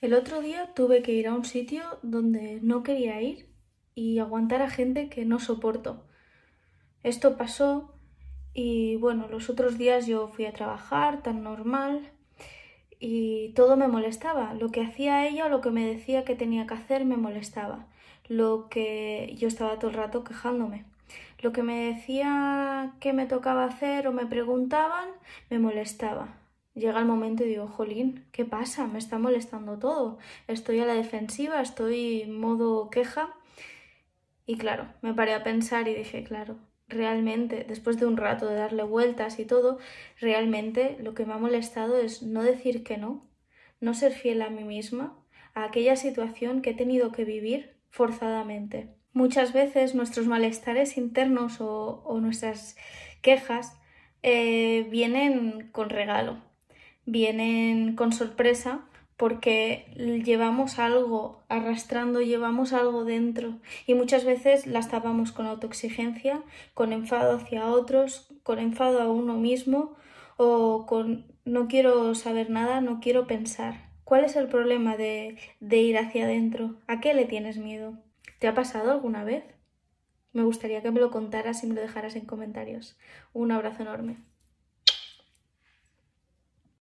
El otro día tuve que ir a un sitio donde no quería ir y aguantar a gente que no soporto. Esto pasó y bueno, los otros días yo fui a trabajar tan normal y todo me molestaba. Lo que hacía ella o lo que me decía que tenía que hacer me molestaba. Lo que yo estaba todo el rato quejándome. Lo que me decía que me tocaba hacer o me preguntaban me molestaba llega el momento y digo, jolín, ¿qué pasa? Me está molestando todo. Estoy a la defensiva, estoy en modo queja. Y claro, me paré a pensar y dije, claro, realmente, después de un rato de darle vueltas y todo, realmente lo que me ha molestado es no decir que no, no ser fiel a mí misma, a aquella situación que he tenido que vivir forzadamente. Muchas veces nuestros malestares internos o, nuestras quejas eh, vienen con regalo vienen con sorpresa porque llevamos algo arrastrando, llevamos algo dentro y muchas veces las tapamos con autoexigencia, con enfado hacia otros, con enfado a uno mismo o con no quiero saber nada, no quiero pensar. ¿Cuál es el problema de, de ir hacia adentro? ¿A qué le tienes miedo? ¿Te ha pasado alguna vez? Me gustaría que me lo contaras y me lo dejaras en comentarios. Un abrazo enorme.